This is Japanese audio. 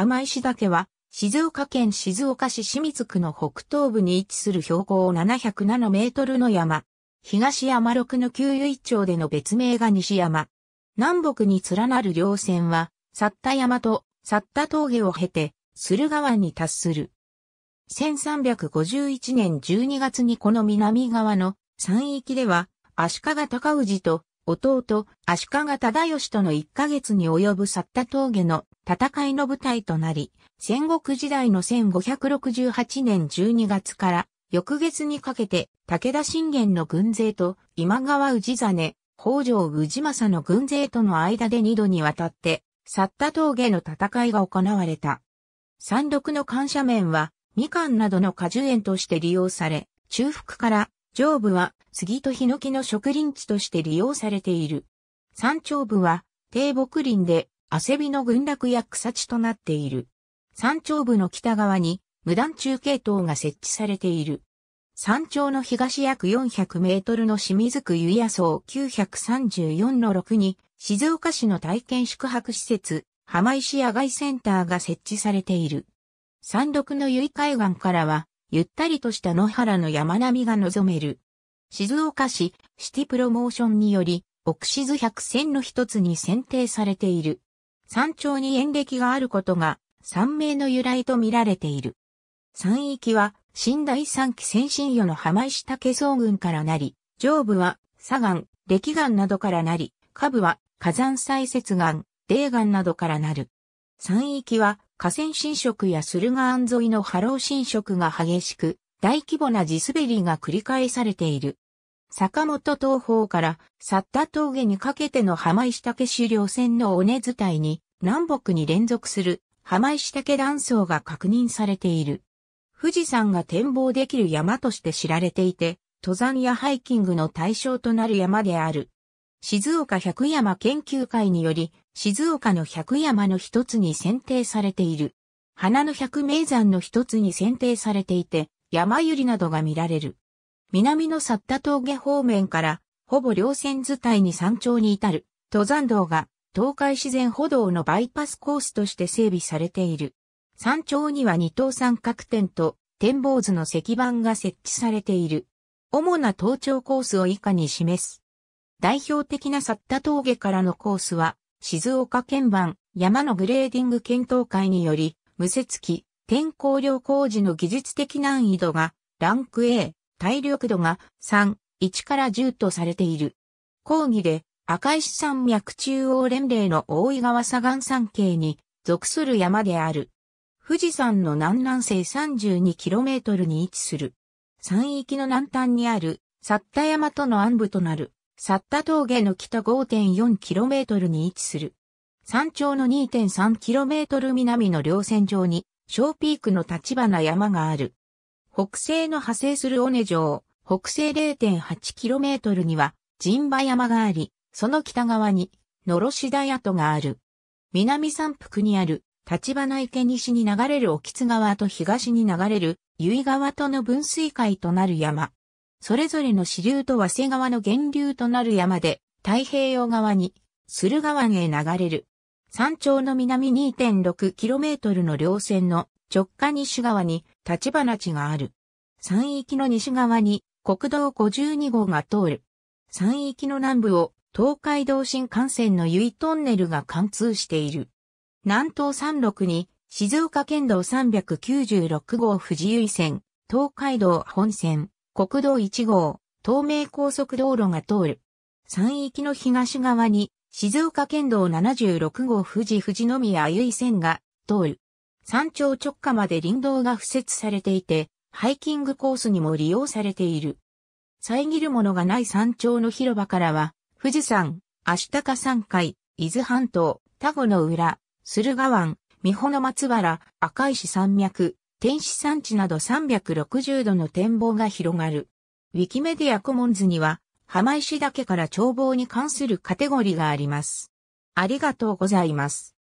浜石岳は、静岡県静岡市清水区の北東部に位置する標高707メートルの山。東山六の旧由町での別名が西山。南北に連なる稜線は、去った。山と去った峠を経て、駿河湾に達する。1351年12月にこの南側の山域では、足利尊氏と弟、足利忠義との1ヶ月に及ぶ去った峠の戦いの舞台となり、戦国時代の1568年12月から翌月にかけて武田信玄の軍勢と今川氏真、北条氏政の軍勢との間で2度にわたって去った峠の戦いが行われた。山麓の感謝面はみかんなどの果樹園として利用され、中腹から上部は杉とヒノキの植林地として利用されている。山頂部は低木林で汗びの群落や草地となっている。山頂部の北側に無断中継塔が設置されている。山頂の東約400メートルの清水区湯屋荘934 6に静岡市の体験宿泊施設浜石野外センターが設置されている。山麓の湯井海岸からはゆったりとした野原の山並みが望める。静岡市シティプロモーションにより、奥静百選の一つに選定されている。山頂に縁歴があることが、山名の由来と見られている。山域は、新第三期先進与の浜石竹総群からなり、上部は、砂岩、歴岩などからなり、下部は、火山砕雪岩、泥岩などからなる。山域は、河川浸食や駿河湾沿いの波浪浸食が激しく、大規模な地滑りが繰り返されている。坂本東方から、サ田峠にかけての浜石岳狩猟船の尾根伝いに、南北に連続する浜石岳断層が確認されている。富士山が展望できる山として知られていて、登山やハイキングの対象となる山である。静岡百山研究会により、静岡の百山の一つに選定されている。花の百名山の一つに選定されていて、山百合などが見られる。南のサ田峠方面から、ほぼ稜線図体に山頂に至る、登山道が、東海自然歩道のバイパスコースとして整備されている。山頂には二等三角点と、展望図の石板が設置されている。主な登頂コースを以下に示す。代表的なサ田峠からのコースは、静岡県版山のグレーディング検討会により、無接機、天候量工事の技術的難易度が、ランク A、体力度が3、1から10とされている。講義で、赤石山脈中央連盟の大井川左岸山系に属する山である。富士山の南南西 32km に位置する。山域の南端にある、札田山との暗部となる。サッタ峠の北 5.4km に位置する。山頂の 2.3km 南の稜線上に、小ピークの立花山がある。北西の派生する尾根城、北西 0.8km には、陣馬山があり、その北側に、のろし田跡がある。南山腹にある、立花池西に流れる沖津川と東に流れる、由井川との分水海となる山。それぞれの支流と早瀬川の源流となる山で、太平洋側に、駿河湾へ流れる。山頂の南 2.6km の稜線の直下西側に立花地がある。山域の西側に国道52号が通る。山域の南部を東海道新幹線の由井トンネルが貫通している。南東36に静岡県道396号富士由井線、東海道本線、国道1号、東名高速道路が通る。山域の東側に、静岡県道76号富士富士宮あゆい線が通る。山頂直下まで林道が敷設されていて、ハイキングコースにも利用されている。遮るものがない山頂の広場からは、富士山、足高山海、伊豆半島、田子の浦、駿河湾、三保の松原、赤石山脈、天使山地など360度の展望が広がる。ウィキメディアコモンズには、浜石岳から眺望に関するカテゴリーがあります。ありがとうございます。